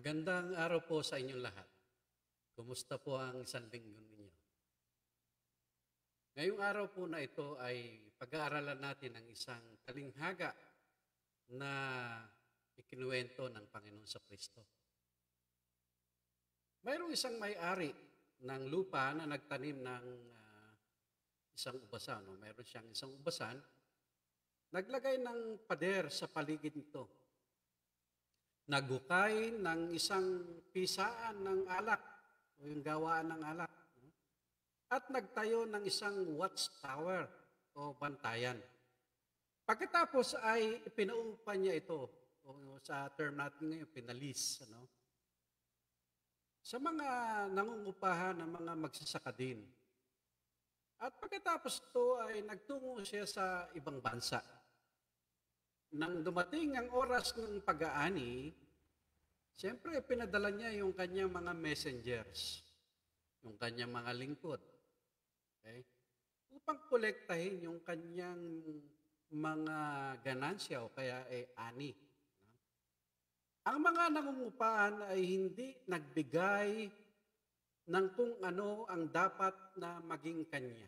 Magandang araw po sa inyong lahat. Kumusta po ang isang linggo ninyo? Ngayong araw po na ito ay pag-aaralan natin ang isang talinghaga na ikinuwento ng Panginoon sa Kristo. Mayroong isang may-ari ng lupa na nagtanim ng uh, isang ubasan. No? Mayroon siyang isang ubasan. Naglagay ng pader sa paligid nito nagukay ng isang pisaan ng alak o yung gawaan ng alak at nagtayo ng isang watchtower o bantayan. Pagkatapos ay ipinauupan niya ito o sa term natin ngayon, pinalis. Ano? Sa mga nangungupahan ng mga magsasaka din. At pagkatapos ito ay nagtungo siya sa ibang bansa nang dumating ang oras ng pag-aani, siyempre pinadala niya yung kanyang mga messengers, yung kanyang mga lingkod. Okay? Upang kolektahin yung kanyang mga ganansya o kaya ay eh, ani. Ang mga nangungupahan ay hindi nagbigay ng kung ano ang dapat na maging kanya.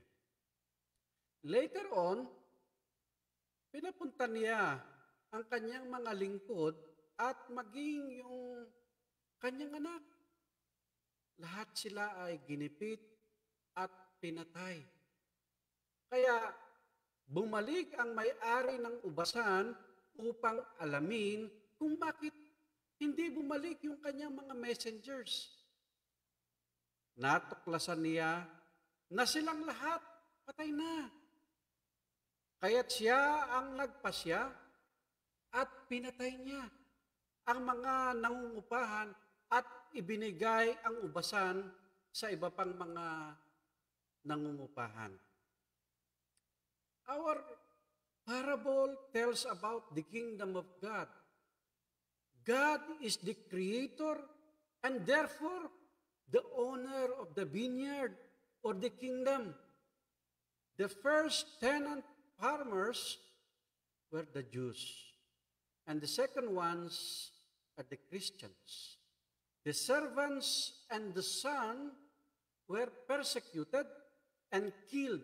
Later on, pinapunta niya ang kanyang mga lingkod at maging yung kanyang anak. Lahat sila ay ginipit at pinatay. Kaya bumalik ang may-ari ng ubasan upang alamin kung bakit hindi bumalik yung kanyang mga messengers. Natuklasan niya na silang lahat patay na. Kaya't siya ang nagpasya at pinatay niya ang mga nangungupahan at ibinigay ang ubasan sa iba pang mga nangungupahan. Our parable tells about the kingdom of God. God is the creator and therefore the owner of the vineyard or the kingdom. The first tenant farmers were the Jews and the second ones are the Christians. The servants and the son were persecuted and killed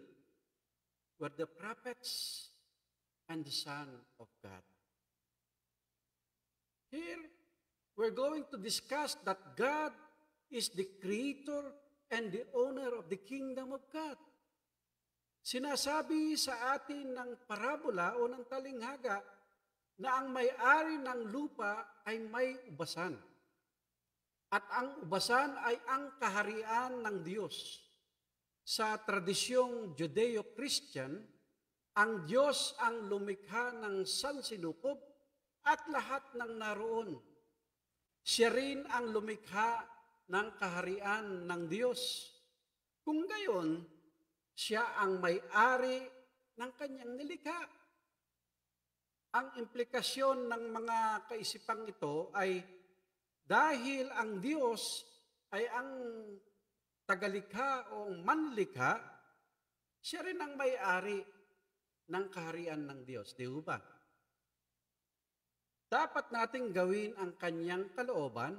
were the prophets and the Son of God. Here, we're going to discuss that God is the creator and the owner of the kingdom of God. Sinasabi sa atin ng parabola o ng talinghaga na ang may-ari ng lupa ay may ubasan. At ang ubasan ay ang kaharian ng Diyos. Sa tradisyong Judeo-Christian, ang Diyos ang lumikha ng sansinukob at lahat ng naroon. Siya rin ang lumikha ng kaharian ng Diyos. Kung gayon, siya ang may-ari ng kanyang nilikha ang implikasyon ng mga kaisipang ito ay dahil ang Diyos ay ang tagalikha o manlikha, siya rin ang may-ari ng kaharian ng Diyos. Di ba? Dapat nating gawin ang kanyang kalooban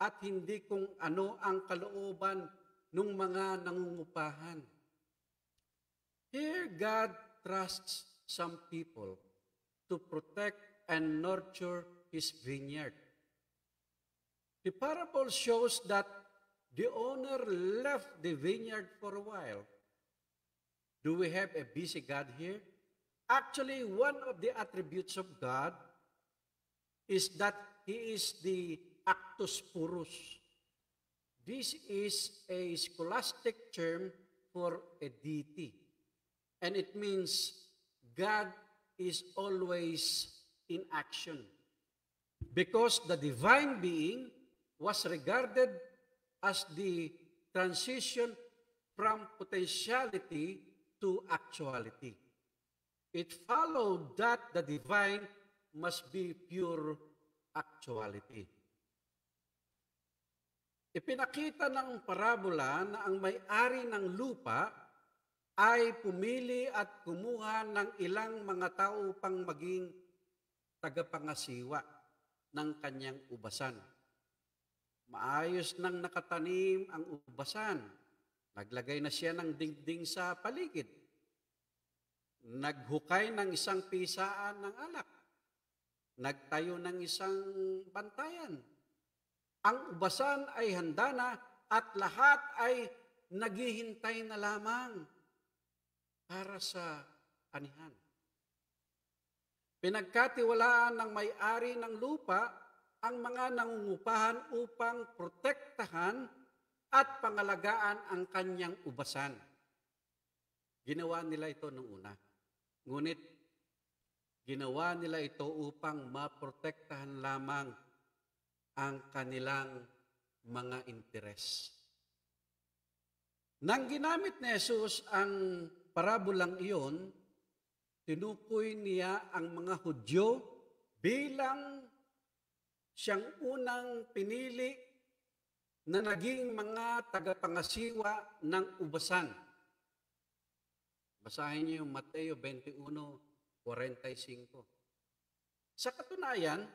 at hindi kung ano ang kalooban ng mga nangungupahan. Here God trusts some people to protect and nurture his vineyard. The parable shows that the owner left the vineyard for a while. Do we have a busy God here? Actually, one of the attributes of God is that he is the actus purus. This is a scholastic term for a deity, and it means God is always in action. Because the divine being was regarded as the transition from potentiality to actuality. It followed that the divine must be pure actuality. Ipinakita ng parabola na ang may-ari ng lupa ay pumili at kumuha ng ilang mga tao pang maging tagapangasiwa ng kanyang ubasan. Maayos nang nakatanim ang ubasan. Naglagay na siya ng dingding sa paligid. Naghukay ng isang pisaan ng alak. Nagtayo ng isang bantayan. Ang ubasan ay handa na at lahat ay naghihintay na lamang para sa anihan. Pinagkatiwalaan ng may-ari ng lupa ang mga nangungupahan upang protektahan at pangalagaan ang kanyang ubasan. Ginawa nila ito noong una. Ngunit ginawa nila ito upang maprotektahan lamang ang kanilang mga interes. Nang ginamit ni Jesus ang parabolang iyon, tinukoy niya ang mga Hudyo bilang siyang unang pinili na naging mga tagapangasiwa ng ubasan. Basahin niyo yung Mateo 21:45. Sa katunayan,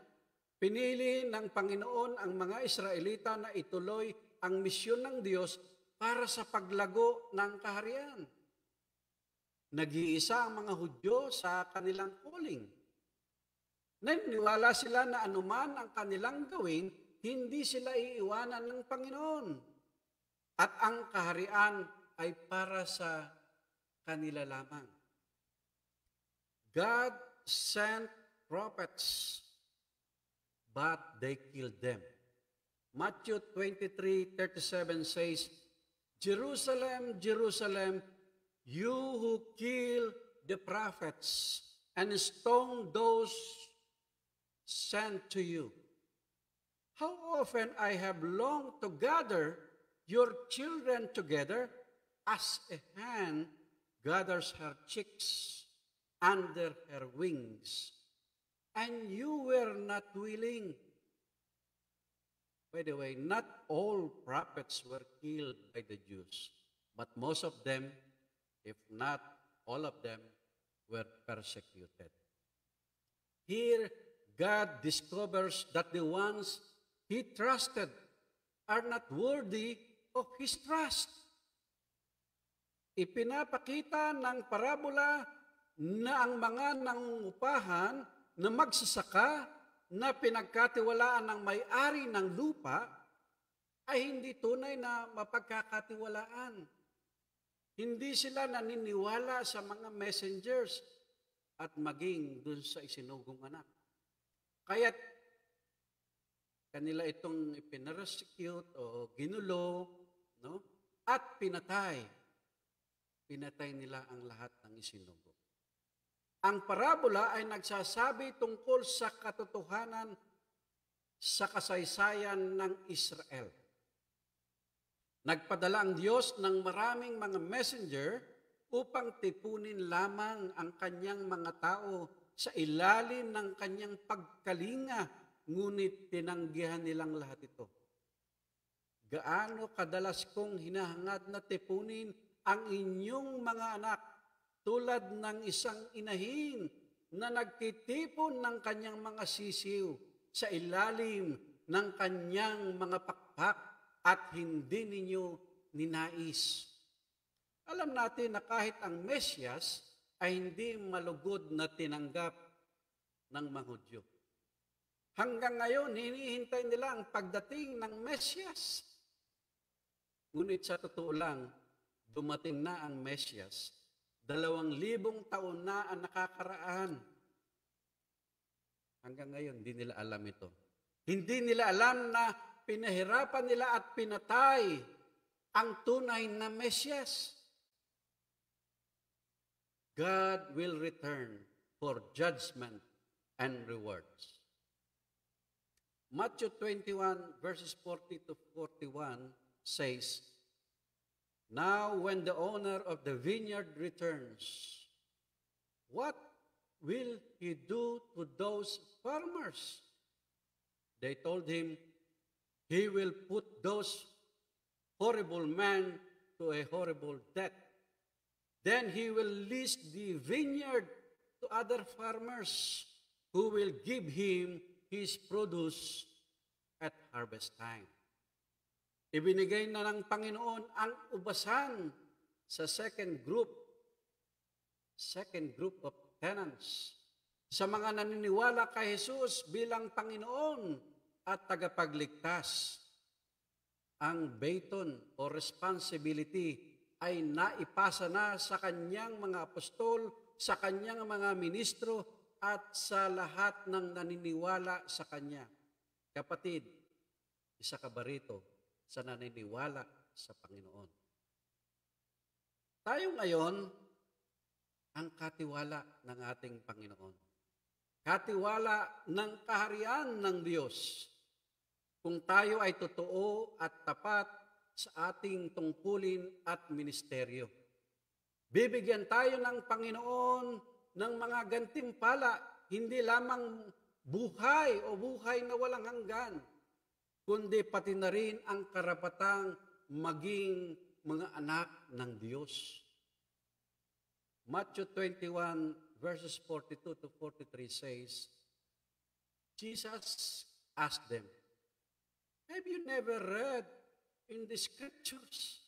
pinili ng Panginoon ang mga Israelita na ituloy ang misyon ng Diyos para sa paglago ng kaharian. Nag-iisa ang mga Hudyo sa kanilang calling. Naniniwala sila na anuman ang kanilang gawin, hindi sila iiwanan ng Panginoon. At ang kaharian ay para sa kanila lamang. God sent prophets, but they killed them. Matthew 23:37 says, Jerusalem, Jerusalem, You who kill the prophets and stone those sent to you. How often I have longed to gather your children together as a hen gathers her chicks under her wings, and you were not willing. By the way, not all prophets were killed by the Jews, but most of them If not, all of them were persecuted. Here, God discovers that the ones he trusted are not worthy of his trust. Ipinapakita ng parabola na ang mga nangungupahan na magsasaka na pinagkatiwalaan ng may-ari ng lupa ay hindi tunay na mapagkakatiwalaan hindi sila naniniwala sa mga messengers at maging dun sa isinugong anak. Kaya kanila itong ipinresecute o ginulo no? at pinatay. Pinatay nila ang lahat ng isinugo. Ang parabola ay nagsasabi tungkol sa katotohanan sa kasaysayan ng Israel. Nagpadala ang Diyos ng maraming mga messenger upang tipunin lamang ang kanyang mga tao sa ilalim ng kanyang pagkalinga, ngunit tinanggihan nilang lahat ito. Gaano kadalas kong hinahangad na tipunin ang inyong mga anak tulad ng isang inahin na nagtitipon ng kanyang mga sisiw sa ilalim ng kanyang mga pakpak at hindi ninyo ninais. Alam natin na kahit ang Mesyas ay hindi malugod na tinanggap ng mga Hudyo. Hanggang ngayon, hinihintay nila ang pagdating ng Mesyas. Ngunit sa totoo lang, dumating na ang Mesyas. Dalawang libong taon na ang nakakaraan. Hanggang ngayon, hindi nila alam ito. Hindi nila alam na pinahirapan nila at pinatay ang tunay na Mesyas. God will return for judgment and rewards. Matthew 21 verses 40 to 41 says, Now when the owner of the vineyard returns, what will he do to those farmers? They told him, He will put those horrible men to a horrible death. Then he will lease the vineyard to other farmers who will give him his produce at harvest time. Ibinigay na ng Panginoon ang ubasan sa second group, second group of tenants, sa mga naniniwala kay Jesus bilang Panginoon at tagapagligtas. Ang baton o responsibility ay naipasa na sa kanyang mga apostol, sa kanyang mga ministro, at sa lahat ng naniniwala sa kanya. Kapatid, isa ka ba rito sa naniniwala sa Panginoon? Tayo ngayon ang katiwala ng ating Panginoon. Katiwala ng kaharian ng Diyos kung tayo ay totoo at tapat sa ating tungkulin at ministeryo. Bibigyan tayo ng Panginoon ng mga gantimpala, hindi lamang buhay o buhay na walang hanggan, kundi pati na rin ang karapatang maging mga anak ng Diyos. Matthew 21 verses 42 to 43 says, Jesus asked them, Have you never read in the scriptures?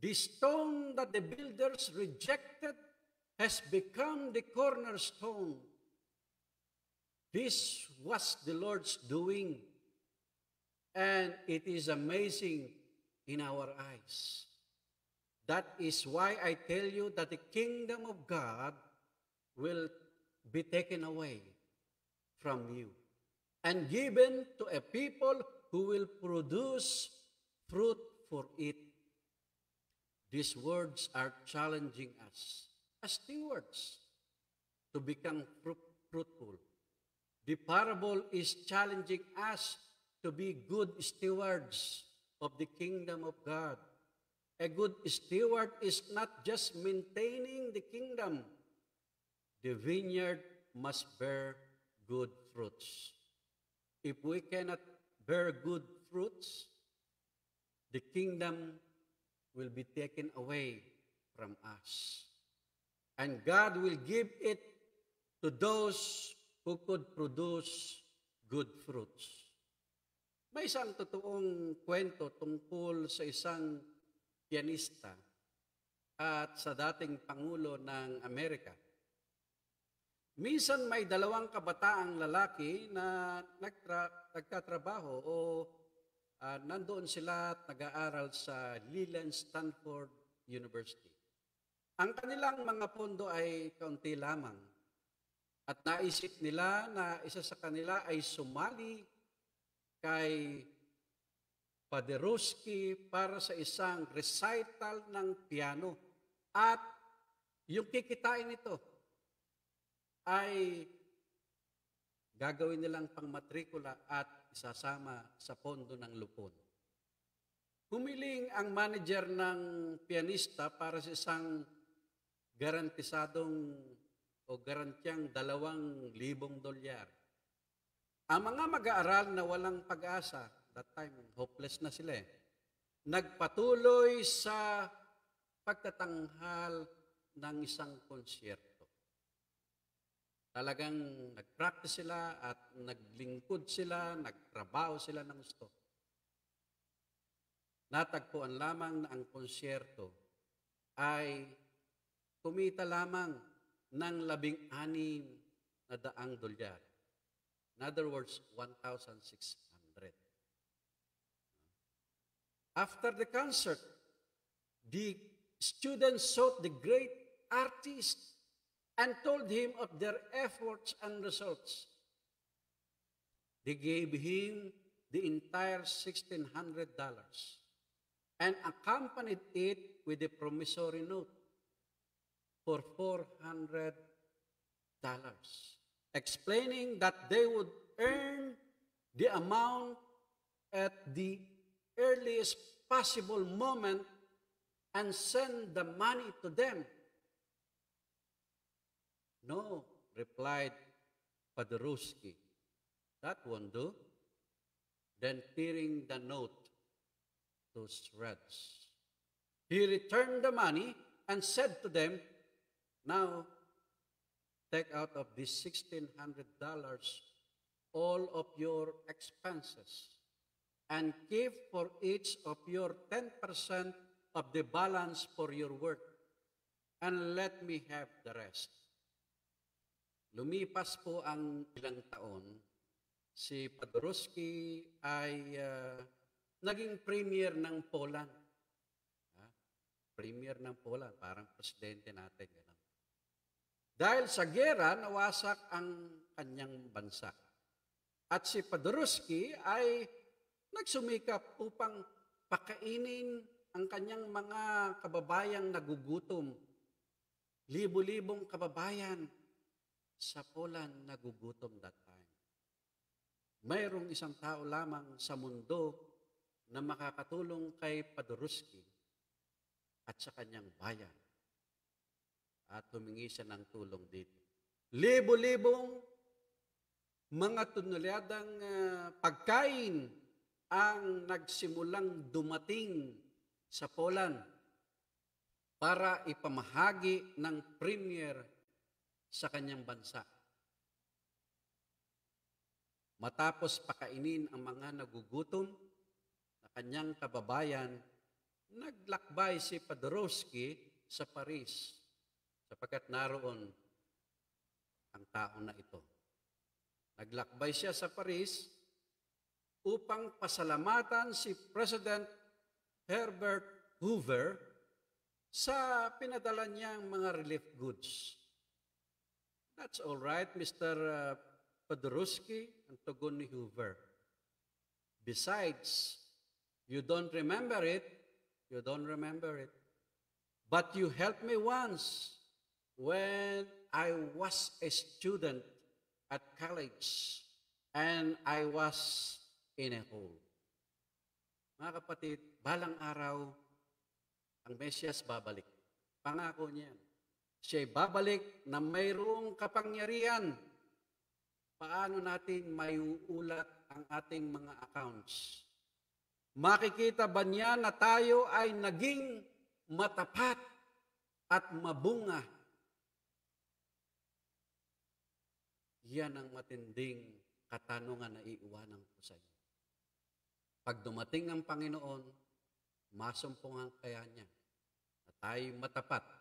The stone that the builders rejected has become the cornerstone. This was the Lord's doing, and it is amazing in our eyes. That is why I tell you that the kingdom of God will be taken away from you and given to a people who will produce fruit for it. These words are challenging us as stewards to become fruitful. The parable is challenging us to be good stewards of the kingdom of God. A good steward is not just maintaining the kingdom. The vineyard must bear good fruits. If we cannot bear good fruits, the kingdom will be taken away from us. And God will give it to those who could produce good fruits. May isang totoong kwento tungkol sa isang pianista at sa dating Pangulo ng Amerika Minsan may dalawang kabataang lalaki na nagtra- nagtatrabaho o uh, nandoon sila at nag-aaral sa Leland Stanford University. Ang kanilang mga pondo ay kaunti lamang at naisip nila na isa sa kanila ay sumali kay Paderewski para sa isang recital ng piano at yung kikitain nito ay gagawin nilang pangmatrikula at isasama sa pondo ng lupon. Humiling ang manager ng pianista para sa isang garantisadong o garantiyang dalawang libong dolyar. Ang mga mag-aaral na walang pag-asa, that time hopeless na sila eh, nagpatuloy sa pagtatanghal ng isang konsyerto. Talagang nag-practice sila at naglingkod sila, nagtrabaho sila ng gusto. Natagpuan lamang na ang konsyerto ay kumita lamang ng labing anim na daang dolyar. In other words, 1,600. After the concert, the students sought the great artist and told him of their efforts and results. They gave him the entire $1,600 and accompanied it with a promissory note for $400, explaining that they would earn the amount at the earliest possible moment and send the money to them no, replied Paderewski. That won't do. Then tearing the note to shreds, he returned the money and said to them, Now take out of these $1,600 all of your expenses and give for each of your 10% of the balance for your work, and let me have the rest. Lumipas po ang ilang taon, si Padorovsky ay uh, naging premier ng Poland. Ha? Premier ng Poland, parang presidente natin. Ganun. Dahil sa gera, nawasak ang kanyang bansa. At si Padorovsky ay nagsumikap upang pakainin ang kanyang mga kababayang nagugutom. Libo-libong kababayan sa Poland nagugutom that time. Mayroong isang tao lamang sa mundo na makakatulong kay Paduruski at sa kanyang bayan. At humingi siya ng tulong dito. Libo-libong mga tunulyadang ah, pagkain ang nagsimulang dumating sa Poland para ipamahagi ng Premier sa kanyang bansa. Matapos pakainin ang mga nagugutom na kanyang kababayan, naglakbay si Paderewski sa Paris sapagkat naroon ang tao na ito. Naglakbay siya sa Paris upang pasalamatan si President Herbert Hoover sa pinadala niyang mga relief goods. That's all right, Mr. Uh, and ang ni Hoover. Besides, you don't remember it, you don't remember it. But you helped me once when I was a student at college and I was in a hole. Mga kapatid, balang araw, ang Mesyas babalik. Pangako niya. Siya'y babalik na mayroong kapangyarihan. Paano natin maiuulat ang ating mga accounts? Makikita ba niya na tayo ay naging matapat at mabunga? Yan ang matinding katanungan na iiwanan ko sa iyo. Pag dumating ang Panginoon, masumpungan kaya niya na tayo matapat